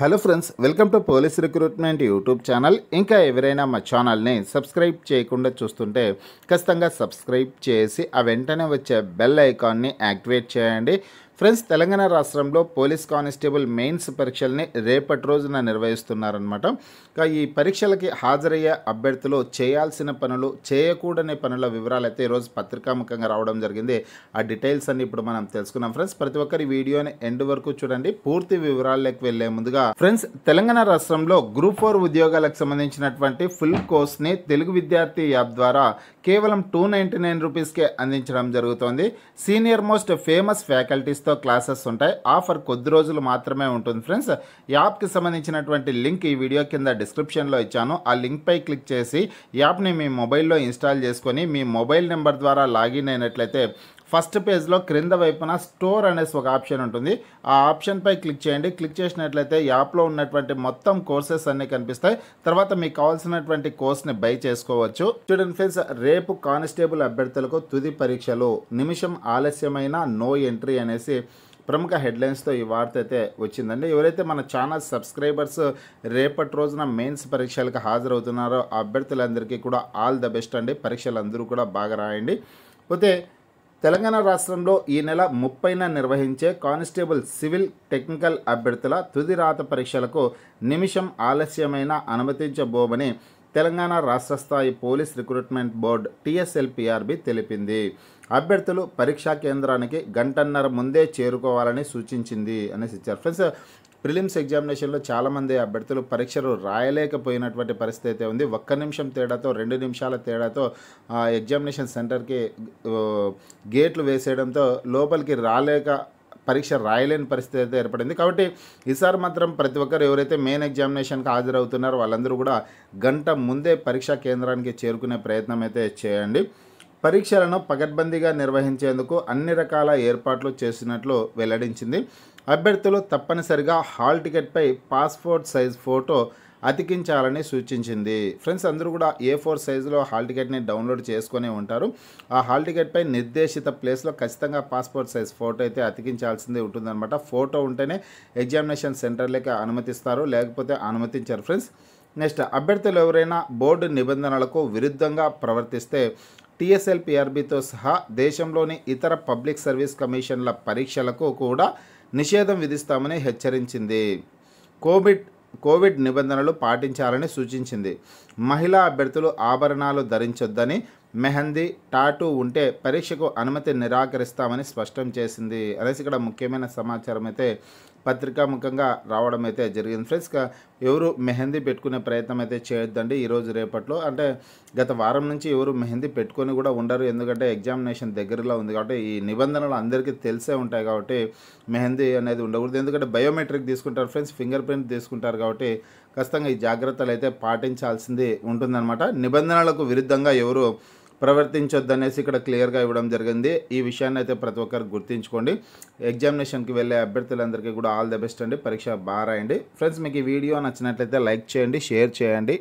hello friends welcome to police recruitment YouTube channel ఇంకా ఎవరైనా మా ఛానల్ని సబ్స్క్రైబ్ చేయకుండా చూస్తుంటే ఖచ్చితంగా సబ్స్క్రైబ్ చేసి ఆ వెంటనే వచ్చే బెల్ ఐకాన్ని యాక్టివేట్ చేయండి ఫ్రెండ్స్ తెలంగాణ రాష్ట్రంలో పోలీస్ కానిస్టేబుల్ మెయిన్స్ పరీక్షల్ని రేపటి రోజున నిర్వహిస్తున్నారనమాట ఈ పరీక్షలకి హాజరయ్యే అభ్యర్థులు చేయాల్సిన పనులు చేయకూడని పనుల వివరాలు అయితే ఈరోజు పత్రికాముఖంగా రావడం జరిగింది ఆ డీటెయిల్స్ అన్ని ఇప్పుడు మనం తెలుసుకున్నాం ఫ్రెండ్స్ ప్రతి ఒక్కరి వీడియోని ఎండ్ వరకు చూడండి పూర్తి వివరాల్లోకి వెళ్లే ముందుగా ఫ్రెండ్స్ తెలంగాణ రాష్ట్రంలో గ్రూప్ ఫోర్ ఉద్యోగాలకు సంబంధించినటువంటి ఫుల్ కోర్స్ని తెలుగు విద్యార్థి యాప్ ద్వారా కేవలం టూ నైంటీ నైన్ రూపీస్కే అందించడం జరుగుతోంది సీనియర్ మోస్ట్ ఫేమస్ ఫ్యాకల్టీస్ తో క్లాసెస్ ఉంటాయి ఆఫర్ కొద్ది రోజులు మాత్రమే ఉంటుంది ఫ్రెండ్స్ యాప్కి సంబంధించినటువంటి లింక్ ఈ వీడియో కింద డిస్క్రిప్షన్లో ఇచ్చాను ఆ లింక్పై క్లిక్ చేసి యాప్ని మీ మొబైల్లో ఇన్స్టాల్ చేసుకొని మీ మొబైల్ నెంబర్ ద్వారా లాగిన్ అయినట్లయితే ఫస్ట్ పేజ్లో క్రింద వైపున స్టోర్ అనేసి ఒక ఆప్షన్ ఉంటుంది ఆ ఆప్షన్పై క్లిక్ చేయండి క్లిక్ చేసినట్లయితే యాప్లో ఉన్నటువంటి మొత్తం కోర్సెస్ అన్నీ కనిపిస్తాయి తర్వాత మీకు కావాల్సినటువంటి కోర్స్ని బై చేసుకోవచ్చు స్టూడెంట్ ఫ్రెండ్స్ రేపు కానిస్టేబుల్ అభ్యర్థులకు తుది పరీక్షలు నిమిషం ఆలస్యమైన నో ఎంట్రీ అనేసి ప్రముఖ హెడ్లైన్స్తో ఈ వార్త అయితే వచ్చిందండి ఎవరైతే మన ఛానల్ సబ్స్క్రైబర్స్ రేపటి రోజున మెయిన్స్ పరీక్షలకు హాజరవుతున్నారో అభ్యర్థులందరికీ కూడా ఆల్ ద బెస్ట్ అండి పరీక్షలు అందరూ కూడా బాగా రాయండి పోతే తెలంగాణ రాష్ట్రంలో ఈ నెల ముప్పైన నిర్వహించే కానిస్టేబుల్ సివిల్ టెక్నికల్ అభ్యర్థుల తుది రాత పరీక్షలకు నిమిషం ఆలస్యమైన అనుమతించబోమని తెలంగాణ రాష్ట్ర స్థాయి పోలీస్ రిక్రూట్మెంట్ బోర్డు టీఎస్ఎల్పిఆర్బి తెలిపింది అభ్యర్థులు పరీక్షా కేంద్రానికి గంటన్నర ముందే చేరుకోవాలని సూచించింది అనేసి ఇచ్చారు ఫ్రెండ్స్ ప్రిలిమ్స్ ఎగ్జామినేషన్లో చాలామంది అభ్యర్థులు పరీక్షలు రాయలేకపోయినటువంటి పరిస్థితి అయితే ఉంది ఒక్క నిమిషం తేడాతో రెండు నిమిషాల తేడాతో ఆ ఎగ్జామినేషన్ సెంటర్కి గేట్లు వేసేయడంతో లోపలికి రాలేక పరీక్ష రాయలేని పరిస్థితి అయితే ఏర్పడింది కాబట్టి ఈసారి మాత్రం ప్రతి ఒక్కరు ఎవరైతే మెయిన్ ఎగ్జామినేషన్కి హాజరవుతున్నారో వాళ్ళందరూ కూడా గంట ముందే పరీక్షా కేంద్రానికి చేరుకునే ప్రయత్నం అయితే చేయండి పరీక్షలను పకడ్బందీగా నిర్వహించేందుకు అన్ని రకాల ఏర్పాట్లు చేసినట్లు వెల్లడించింది అభ్యర్థులు తప్పనిసరిగా హాల్ టికెట్పై పాస్పోర్ట్ సైజ్ ఫోటో అతికించాలని సూచించింది ఫ్రెండ్స్ అందరూ కూడా ఏ ఫోర్ సైజులో హాల్ టికెట్ని డౌన్లోడ్ చేసుకునే ఉంటారు ఆ హాల్ టికెట్పై నిర్దేశిత ప్లేస్లో ఖచ్చితంగా పాస్పోర్ట్ సైజ్ ఫోటో అయితే అతికించాల్సింది ఉంటుందన్నమాట ఫోటో ఉంటేనే ఎగ్జామినేషన్ సెంటర్లకి అనుమతిస్తారు లేకపోతే అనుమతించారు ఫ్రెండ్స్ నెక్స్ట్ అభ్యర్థులు ఎవరైనా బోర్డు నిబంధనలకు విరుద్ధంగా ప్రవర్తిస్తే టీఎస్ఎల్పిఆర్బితో సహా దేశంలోని ఇతర పబ్లిక్ సర్వీస్ కమిషన్ల పరీక్షలకు కూడా నిషేధం విధిస్తామని హెచ్చరించింది కోవిడ్ కోవిడ్ నిబంధనలు పాటించాలని సూచించింది మహిళా అభ్యర్థులు ఆభరణాలు ధరించొద్దని మెహందీ టాటూ ఉంటే పరీక్షకు అనుమతి నిరాకరిస్తామని స్పష్టం చేసింది అనేసి ఇక్కడ ముఖ్యమైన సమాచారం అయితే పత్రికాముఖంగా రావడం అయితే జరిగింది ఫ్రెండ్స్ ఎవరు మెహందీ పెట్టుకునే ప్రయత్నం అయితే చేయొద్దండి ఈరోజు రేపట్లో అంటే గత వారం నుంచి ఎవరు మెహందీ పెట్టుకొని కూడా ఉండరు ఎందుకంటే ఎగ్జామినేషన్ దగ్గరలో ఉంది కాబట్టి ఈ నిబంధనలు అందరికీ తెలిసే ఉంటాయి కాబట్టి మెహందీ అనేది ఉండకూడదు ఎందుకంటే బయోమెట్రిక్ తీసుకుంటారు ఫ్రెండ్స్ ఫింగర్ ప్రింట్ తీసుకుంటారు కాబట్టి ఖచ్చితంగా ఈ జాగ్రత్తలు అయితే పాటించాల్సింది ఉంటుందన్నమాట నిబంధనలకు విరుద్ధంగా ఎవరు ప్రవర్తించొద్దనేసి ఇక్కడ క్లియర్గా ఇవ్వడం జరిగింది ఈ విషయాన్ని అయితే ప్రతి ఒక్కరు గుర్తించుకోండి ఎగ్జామినేషన్కి వెళ్ళే అభ్యర్థులందరికీ కూడా ఆల్ ది బెస్ట్ అండి పరీక్ష బాగా రాయండి ఫ్రెండ్స్ మీకు ఈ వీడియో నచ్చినట్లయితే లైక్ చేయండి షేర్ చేయండి